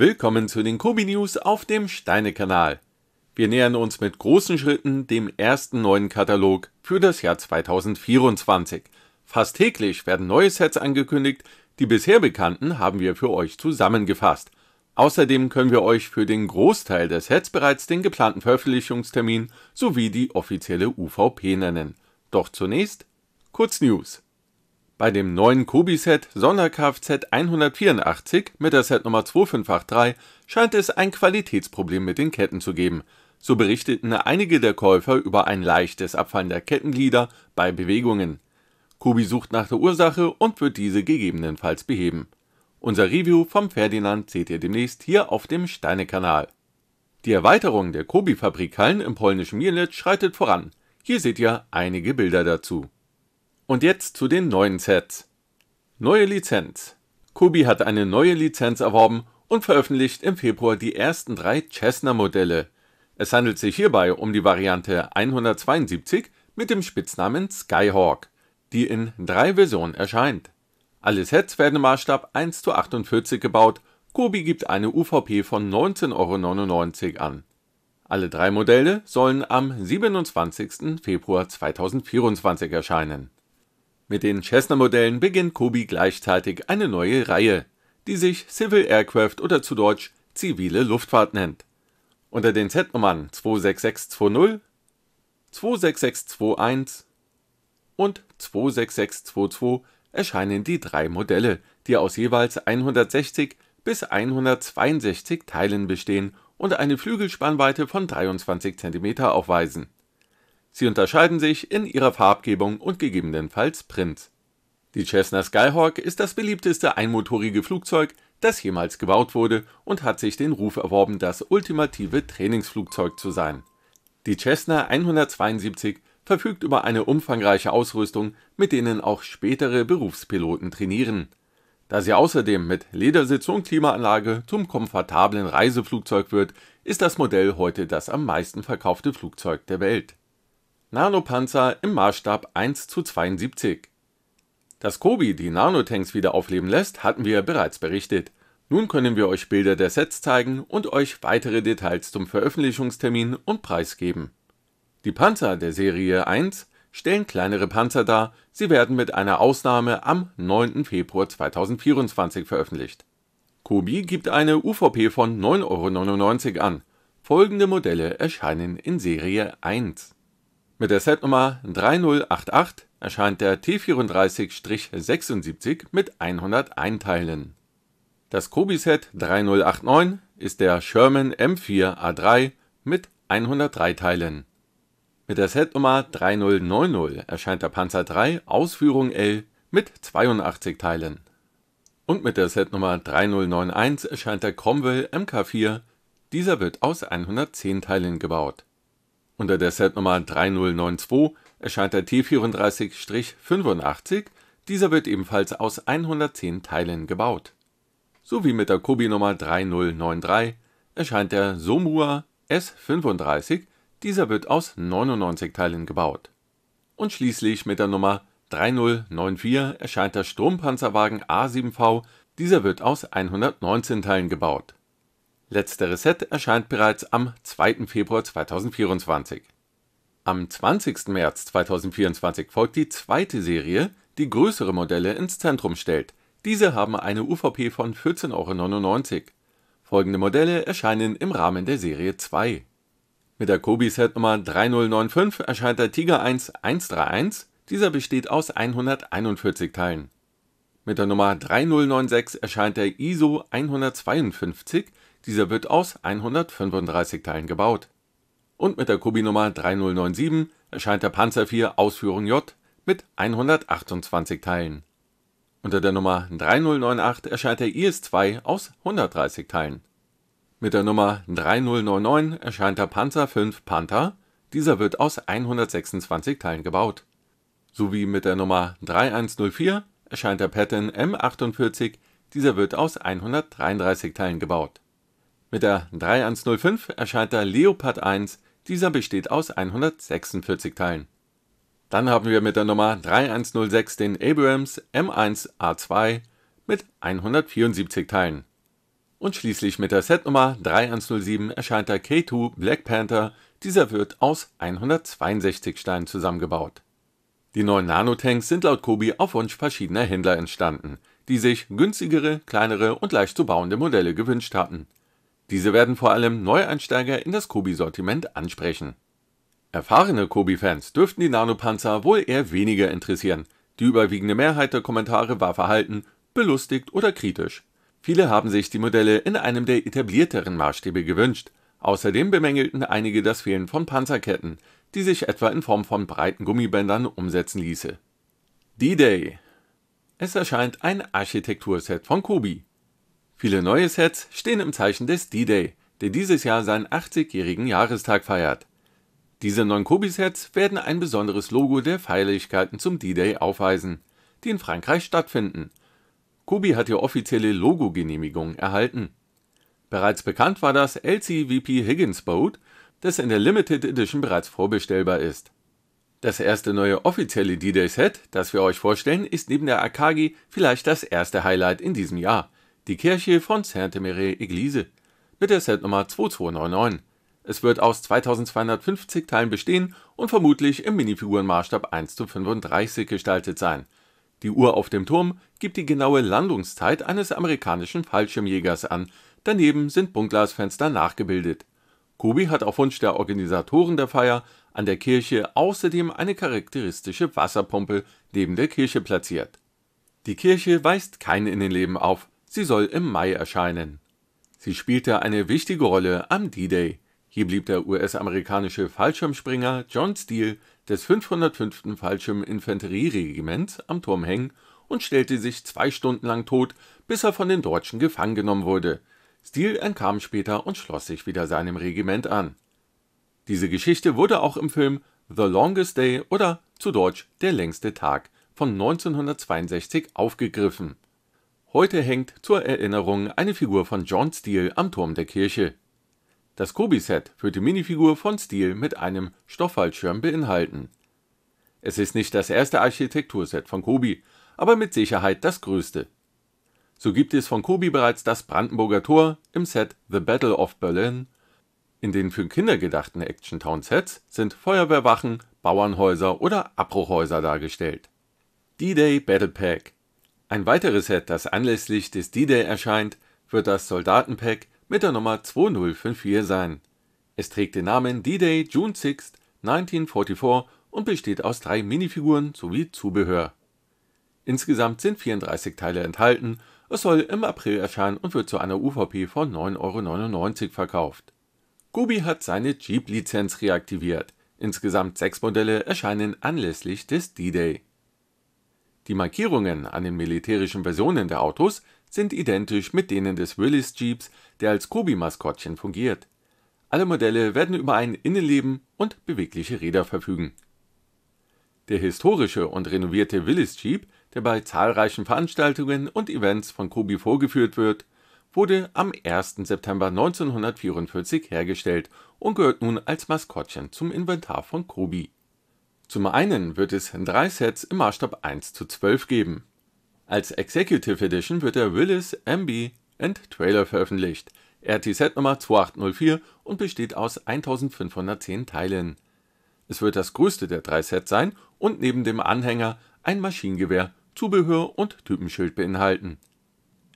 Willkommen zu den Kobi News auf dem Steine-Kanal. Wir nähern uns mit großen Schritten dem ersten neuen Katalog für das Jahr 2024. Fast täglich werden neue Sets angekündigt, die bisher bekannten haben wir für euch zusammengefasst. Außerdem können wir euch für den Großteil des Sets bereits den geplanten Veröffentlichungstermin sowie die offizielle UVP nennen. Doch zunächst kurz News. Bei dem neuen Kobi-Set Sonder Kfz 184 mit der Setnummer 2583 scheint es ein Qualitätsproblem mit den Ketten zu geben. So berichteten einige der Käufer über ein leichtes Abfallen der Kettenglieder bei Bewegungen. Kobi sucht nach der Ursache und wird diese gegebenenfalls beheben. Unser Review vom Ferdinand seht ihr demnächst hier auf dem Steine-Kanal. Die Erweiterung der Kobi-Fabrikhallen im polnischen Mielnetz schreitet voran. Hier seht ihr einige Bilder dazu und jetzt zu den neuen Sets. Neue Lizenz. Kobi hat eine neue Lizenz erworben und veröffentlicht im Februar die ersten drei Cessna-Modelle. Es handelt sich hierbei um die Variante 172 mit dem Spitznamen Skyhawk, die in drei Versionen erscheint. Alle Sets werden im Maßstab 1 zu 48 gebaut, Kobi gibt eine UVP von 19,99 Euro an. Alle drei Modelle sollen am 27. Februar 2024 erscheinen mit den Cessna-Modellen beginnt Kobi gleichzeitig eine neue Reihe, die sich Civil Aircraft oder zu Deutsch zivile Luftfahrt nennt. Unter den Z-Nummern 26620, 26621 und 26622 erscheinen die drei Modelle, die aus jeweils 160 bis 162 Teilen bestehen und eine Flügelspannweite von 23 cm aufweisen Sie unterscheiden sich in ihrer Farbgebung und gegebenenfalls Print. Die Cessna Skyhawk ist das beliebteste einmotorige Flugzeug, das jemals gebaut wurde und hat sich den Ruf erworben, das ultimative Trainingsflugzeug zu sein. Die Cessna 172 verfügt über eine umfangreiche Ausrüstung, mit denen auch spätere Berufspiloten trainieren. Da sie außerdem mit Ledersitz und Klimaanlage zum komfortablen Reiseflugzeug wird, ist das Modell heute das am meisten verkaufte Flugzeug der Welt Nanopanzer im Maßstab 1 zu 72. Dass Kobi die Nanotanks wieder aufleben lässt, hatten wir bereits berichtet. Nun können wir euch Bilder der Sets zeigen und euch weitere Details zum Veröffentlichungstermin und Preis geben. Die Panzer der Serie 1 stellen kleinere Panzer dar, sie werden mit einer Ausnahme am 9. Februar 2024 veröffentlicht. Kobi gibt eine UVP von 9,99 Euro an. Folgende Modelle erscheinen in Serie 1. Mit der Setnummer 3088 erscheint der T34-76 mit 101 Teilen. Das Kobi-Set 3089 ist der Sherman M4A3 mit 103 Teilen. Mit der Setnummer 3090 erscheint der Panzer III Ausführung L mit 82 Teilen. Und mit der Setnummer 3091 erscheint der Cromwell Mk4, dieser wird aus 110 Teilen gebaut unter der Setnummer 3092 erscheint der T34-85, dieser wird ebenfalls aus 110 Teilen gebaut. Sowie mit der Kobi-Nummer 3093 erscheint der Somua S35, dieser wird aus 99 Teilen gebaut. Und schließlich mit der Nummer 3094 erscheint der Sturmpanzerwagen A7V, dieser wird aus 119 Teilen gebaut Letzteres Set erscheint bereits am 2. Februar 2024. Am 20. März 2024 folgt die zweite Serie, die größere Modelle ins Zentrum stellt. Diese haben eine UVP von 14,99 Euro. Folgende Modelle erscheinen im Rahmen der Serie 2. Mit der Kobi Set Nummer 3095 erscheint der Tiger 1 131, dieser besteht aus 141 Teilen. Mit der Nummer 3096 erscheint der ISO 152, dieser wird aus 135 Teilen gebaut. Und mit der Kubi-Nummer 3097 erscheint der Panzer IV Ausführung J mit 128 Teilen. Unter der Nummer 3098 erscheint der IS-2 aus 130 Teilen. Mit der Nummer 3099 erscheint der Panzer V Panther, dieser wird aus 126 Teilen gebaut. Sowie mit der Nummer 3104 erscheint der Pattern M48, dieser wird aus 133 Teilen gebaut mit der 3105 erscheint der Leopard 1, dieser besteht aus 146 Teilen. Dann haben wir mit der Nummer 3106 den Abrams M1A2 mit 174 Teilen. Und schließlich mit der Setnummer 3107 erscheint der K2 Black Panther, dieser wird aus 162 Steinen zusammengebaut. Die neuen Nanotanks sind laut Kobi auf Wunsch verschiedener Händler entstanden, die sich günstigere, kleinere und leicht zu bauende Modelle gewünscht hatten diese werden vor allem Neueinsteiger in das Kobi-Sortiment ansprechen. Erfahrene Kobi-Fans dürften die Nanopanzer wohl eher weniger interessieren. Die überwiegende Mehrheit der Kommentare war verhalten, belustigt oder kritisch. Viele haben sich die Modelle in einem der etablierteren Maßstäbe gewünscht. Außerdem bemängelten einige das Fehlen von Panzerketten, die sich etwa in Form von breiten Gummibändern umsetzen ließe. D-Day Es erscheint ein Architekturset von Kobi. Viele neue Sets stehen im Zeichen des D-Day, der dieses Jahr seinen 80-jährigen Jahrestag feiert. Diese neuen Kobi-Sets werden ein besonderes Logo der Feierlichkeiten zum D-Day aufweisen, die in Frankreich stattfinden. Kobi hat die offizielle Logo-Genehmigung erhalten. Bereits bekannt war das LCVP Higgins Boat, das in der Limited Edition bereits vorbestellbar ist. Das erste neue offizielle D-Day-Set, das wir euch vorstellen, ist neben der Akagi vielleicht das erste Highlight in diesem Jahr die Kirche von saint marie eglise mit der Setnummer 2299. Es wird aus 2250 Teilen bestehen und vermutlich im Minifigurenmaßstab 1 zu 35 gestaltet sein. Die Uhr auf dem Turm gibt die genaue Landungszeit eines amerikanischen Fallschirmjägers an, daneben sind Bunglasfenster nachgebildet. Kobi hat auf Wunsch der Organisatoren der Feier an der Kirche außerdem eine charakteristische Wasserpumpe neben der Kirche platziert. Die Kirche weist kein Innenleben auf, Sie soll im Mai erscheinen. Sie spielte eine wichtige Rolle am D-Day. Hier blieb der US-amerikanische Fallschirmspringer John Steele des 505. Fallschirminfanterieregiments am Turm hängen und stellte sich zwei Stunden lang tot, bis er von den Deutschen gefangen genommen wurde. Steele entkam später und schloss sich wieder seinem Regiment an. Diese Geschichte wurde auch im Film The Longest Day oder zu Deutsch Der längste Tag von 1962 aufgegriffen Heute hängt zur Erinnerung eine Figur von John Steele am Turm der Kirche. Das Kobi-Set wird die Minifigur von Steele mit einem Stofffallschirm beinhalten. Es ist nicht das erste Architekturset von Kobi, aber mit Sicherheit das größte. So gibt es von Kobi bereits das Brandenburger Tor im Set The Battle of Berlin. In den für Kinder gedachten Action Town Sets sind Feuerwehrwachen, Bauernhäuser oder Abbruchhäuser dargestellt. D-Day Battle Pack ein weiteres Set, das anlässlich des D-Day erscheint, wird das Soldatenpack mit der Nummer 2054 sein. Es trägt den Namen D-Day June 6, 1944 und besteht aus drei Minifiguren sowie Zubehör. Insgesamt sind 34 Teile enthalten, es soll im April erscheinen und wird zu einer UVP von 9,99 Euro verkauft. Gubi hat seine Jeep-Lizenz reaktiviert. Insgesamt sechs Modelle erscheinen anlässlich des D-Day die Markierungen an den militärischen Versionen der Autos sind identisch mit denen des Willis Jeeps, der als Kobi-Maskottchen fungiert. Alle Modelle werden über ein Innenleben und bewegliche Räder verfügen. Der historische und renovierte Willis Jeep, der bei zahlreichen Veranstaltungen und Events von Kobi vorgeführt wird, wurde am 1. September 1944 hergestellt und gehört nun als Maskottchen zum Inventar von Kobi zum einen wird es drei Sets im Maßstab 1 zu 12 geben. Als Executive Edition wird der Willis MB and Trailer veröffentlicht. Er hat die Setnummer 2804 und besteht aus 1510 Teilen. Es wird das größte der drei Sets sein und neben dem Anhänger ein Maschinengewehr, Zubehör und Typenschild beinhalten.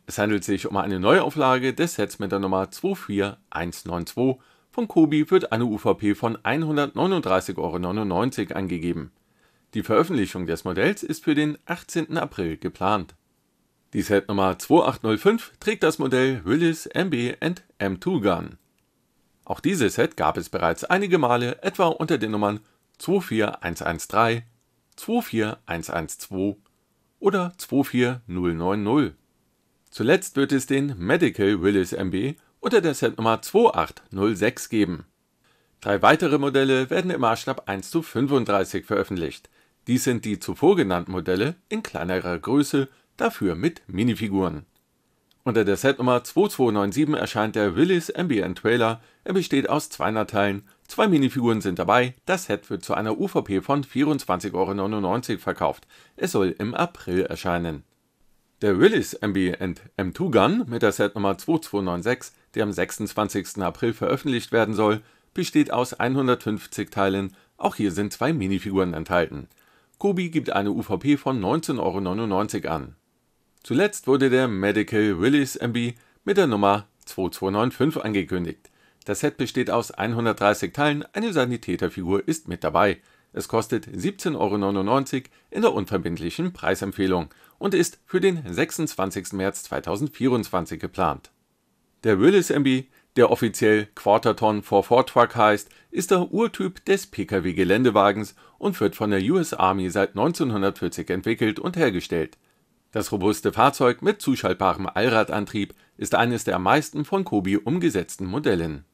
Es handelt sich um eine Neuauflage des Sets mit der Nummer 24192 von Kobi wird eine UVP von 139,99 Euro angegeben. Die Veröffentlichung des Modells ist für den 18. April geplant. Die Set Nummer 2805 trägt das Modell Willis MB M2 Gun. Auch dieses Set gab es bereits einige Male, etwa unter den Nummern 24113, 24112 oder 24090. Zuletzt wird es den Medical Willis MB unter der Setnummer 2806 geben. Drei weitere Modelle werden im Maßstab 1 zu 35 veröffentlicht. Dies sind die zuvor genannten Modelle in kleinerer Größe, dafür mit Minifiguren. Unter der Setnummer 2297 erscheint der Willis MBN Trailer. Er besteht aus 200 Teilen, zwei Minifiguren sind dabei, das Set wird zu einer UVP von 24,99 Euro verkauft. Es soll im April erscheinen der Willis MB M2 Gun mit der Set Nummer 2296, die am 26. April veröffentlicht werden soll, besteht aus 150 Teilen, auch hier sind zwei Minifiguren enthalten. Kobi gibt eine UVP von 19,99 Euro an. Zuletzt wurde der Medical Willis MB mit der Nummer 2295 angekündigt. Das Set besteht aus 130 Teilen, eine Sanitäterfigur ist mit dabei. Es kostet 17,99 Euro in der unverbindlichen Preisempfehlung und ist für den 26. März 2024 geplant. Der Willis MB, der offiziell Quarterton 44 Truck heißt, ist der Urtyp des Pkw-Geländewagens und wird von der US Army seit 1940 entwickelt und hergestellt. Das robuste Fahrzeug mit zuschaltbarem Allradantrieb ist eines der am meisten von Kobi umgesetzten Modellen.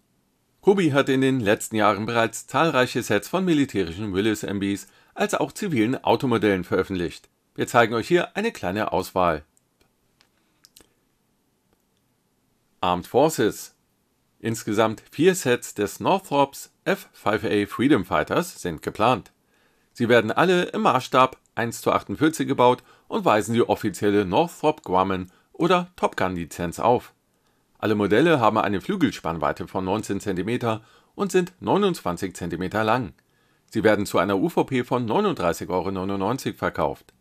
Kobi hat in den letzten Jahren bereits zahlreiche Sets von militärischen Willis MBs als auch zivilen Automodellen veröffentlicht wir zeigen euch hier eine kleine Auswahl. Armed Forces. Insgesamt vier Sets des Northrops F-5A Freedom Fighters sind geplant. Sie werden alle im Maßstab 1 zu 48 gebaut und weisen die offizielle Northrop Grumman oder Top Gun Lizenz auf. Alle Modelle haben eine Flügelspannweite von 19 cm und sind 29 cm lang. Sie werden zu einer UVP von 39,99 Euro verkauft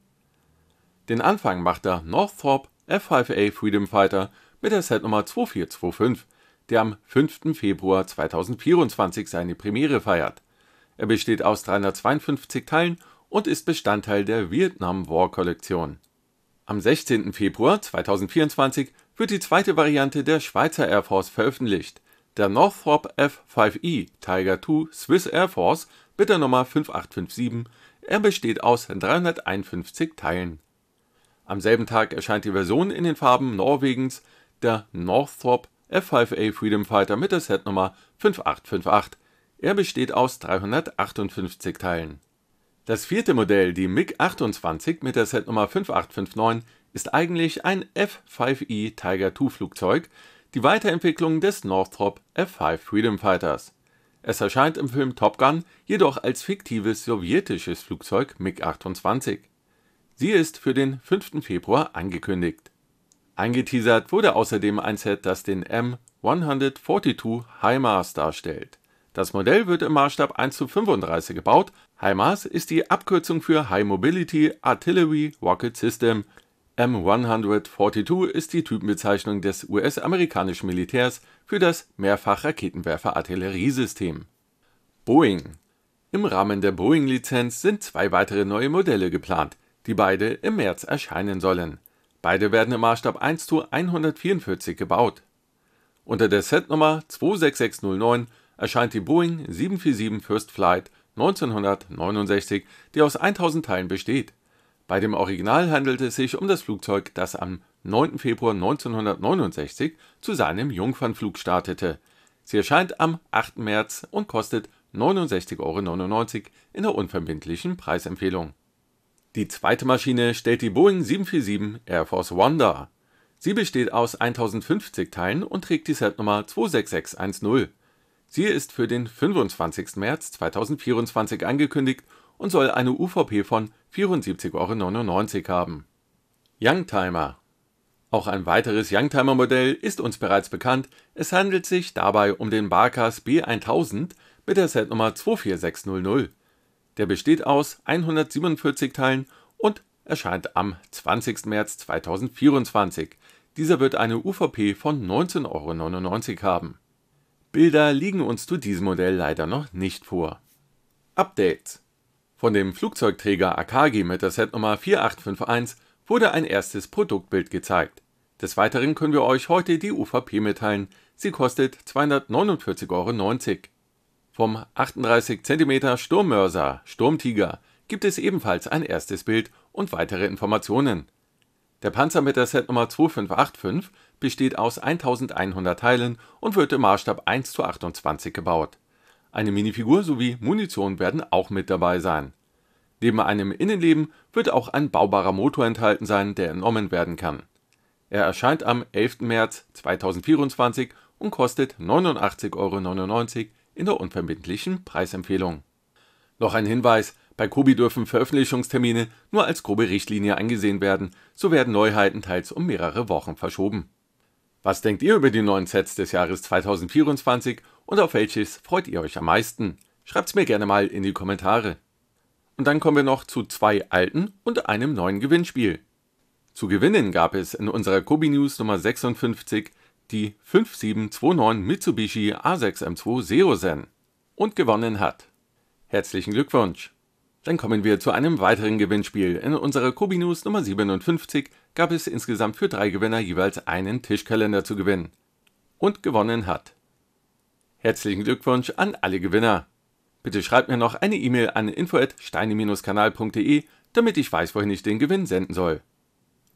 den Anfang macht der Northrop F5A Freedom Fighter mit der Setnummer 2425, der am 5. Februar 2024 seine Premiere feiert. Er besteht aus 352 Teilen und ist Bestandteil der Vietnam War Kollektion. Am 16. Februar 2024 wird die zweite Variante der Schweizer Air Force veröffentlicht, der Northrop F5E e Tiger II Swiss Air Force mit der Nummer 5857. Er besteht aus 351 Teilen am selben Tag erscheint die Version in den Farben Norwegens der Northrop F5A Freedom Fighter mit der Setnummer 5858. Er besteht aus 358 Teilen. Das vierte Modell, die MiG-28 mit der Setnummer 5859, ist eigentlich ein F-5E e Tiger II Flugzeug, die Weiterentwicklung des Northrop F-5 Freedom Fighters. Es erscheint im Film Top Gun jedoch als fiktives sowjetisches Flugzeug MiG-28. Sie ist für den 5. Februar angekündigt. Eingeteasert wurde außerdem ein Set, das den M142 HIMARS darstellt. Das Modell wird im Maßstab 1 zu 35 gebaut. HIMARS ist die Abkürzung für High Mobility Artillery Rocket System. M142 ist die Typenbezeichnung des US-amerikanischen Militärs für das mehrfachraketenwerfer artilleriesystem Boeing Im Rahmen der Boeing-Lizenz sind zwei weitere neue Modelle geplant die beide im März erscheinen sollen. Beide werden im Maßstab 1 zu 144 gebaut. Unter der Setnummer 26609 erscheint die Boeing 747 First Flight 1969, die aus 1000 Teilen besteht. Bei dem Original handelt es sich um das Flugzeug, das am 9. Februar 1969 zu seinem Jungfernflug startete. Sie erscheint am 8. März und kostet 69,99 Euro in der unverbindlichen Preisempfehlung die zweite Maschine stellt die Boeing 747 Air Force One dar. Sie besteht aus 1050 Teilen und trägt die Setnummer 26610. Sie ist für den 25. März 2024 angekündigt und soll eine UVP von 74,99 Euro haben. Youngtimer Auch ein weiteres Youngtimer-Modell ist uns bereits bekannt, es handelt sich dabei um den Barkas B1000 mit der Setnummer 24600. Der besteht aus 147 Teilen und erscheint am 20. März 2024. Dieser wird eine UVP von 19,99 Euro haben. Bilder liegen uns zu diesem Modell leider noch nicht vor. Updates Von dem Flugzeugträger Akagi mit der Setnummer 4851 wurde ein erstes Produktbild gezeigt. Des Weiteren können wir euch heute die UVP mitteilen. Sie kostet 249,90 Euro. Vom 38 cm Sturmmörser, Sturmtiger, gibt es ebenfalls ein erstes Bild und weitere Informationen. Der Panzer mit der Set Nummer 2585 besteht aus 1100 Teilen und wird im Maßstab 1 zu 28 gebaut. Eine Minifigur sowie Munition werden auch mit dabei sein. Neben einem Innenleben wird auch ein baubarer Motor enthalten sein, der entnommen werden kann. Er erscheint am 11. März 2024 und kostet 89,99 Euro in der unverbindlichen Preisempfehlung. Noch ein Hinweis, bei Kobi dürfen Veröffentlichungstermine nur als grobe Richtlinie angesehen werden, so werden Neuheiten teils um mehrere Wochen verschoben. Was denkt ihr über die neuen Sets des Jahres 2024 und auf welches freut ihr euch am meisten? Schreibt's mir gerne mal in die Kommentare. Und dann kommen wir noch zu zwei alten und einem neuen Gewinnspiel. Zu gewinnen gab es in unserer Kobi News Nummer 56 die 5729 Mitsubishi A6M2 zero Seosen und gewonnen hat. Herzlichen Glückwunsch! Dann kommen wir zu einem weiteren Gewinnspiel. In unserer Kobi News Nummer 57 gab es insgesamt für drei Gewinner jeweils einen Tischkalender zu gewinnen. Und gewonnen hat. Herzlichen Glückwunsch an alle Gewinner! Bitte schreibt mir noch eine E-Mail an info@steine-kanal.de, damit ich weiß, wohin ich den Gewinn senden soll.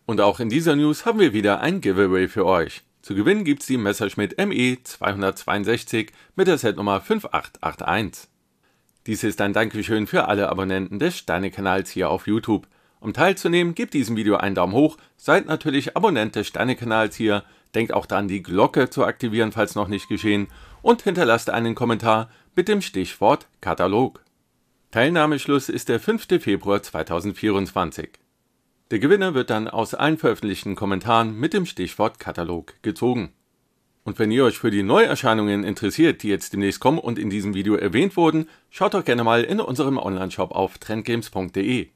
Und auch in dieser News haben wir wieder ein Giveaway für euch. Zu gewinnen gibt's die Messerschmitt ME 262 mit der Setnummer 5881. Dies ist ein Dankeschön für alle Abonnenten des Sternekanals hier auf YouTube. Um teilzunehmen, gebt diesem Video einen Daumen hoch, seid natürlich Abonnent des Sternekanals hier, denkt auch daran, die Glocke zu aktivieren, falls noch nicht geschehen, und hinterlasst einen Kommentar mit dem Stichwort Katalog. Teilnahmeschluss ist der 5. Februar 2024. Der Gewinner wird dann aus allen veröffentlichten Kommentaren mit dem Stichwort Katalog gezogen. Und wenn ihr euch für die Neuerscheinungen interessiert, die jetzt demnächst kommen und in diesem Video erwähnt wurden, schaut doch gerne mal in unserem Onlineshop auf trendgames.de.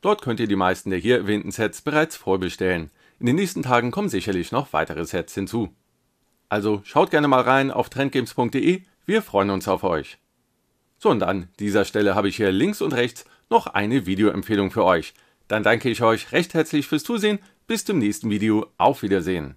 Dort könnt ihr die meisten der hier erwähnten Sets bereits vorbestellen. In den nächsten Tagen kommen sicherlich noch weitere Sets hinzu. Also schaut gerne mal rein auf trendgames.de, wir freuen uns auf euch. So und an dieser Stelle habe ich hier links und rechts noch eine Videoempfehlung für euch. Dann danke ich euch recht herzlich fürs Zusehen. Bis zum nächsten Video. Auf Wiedersehen.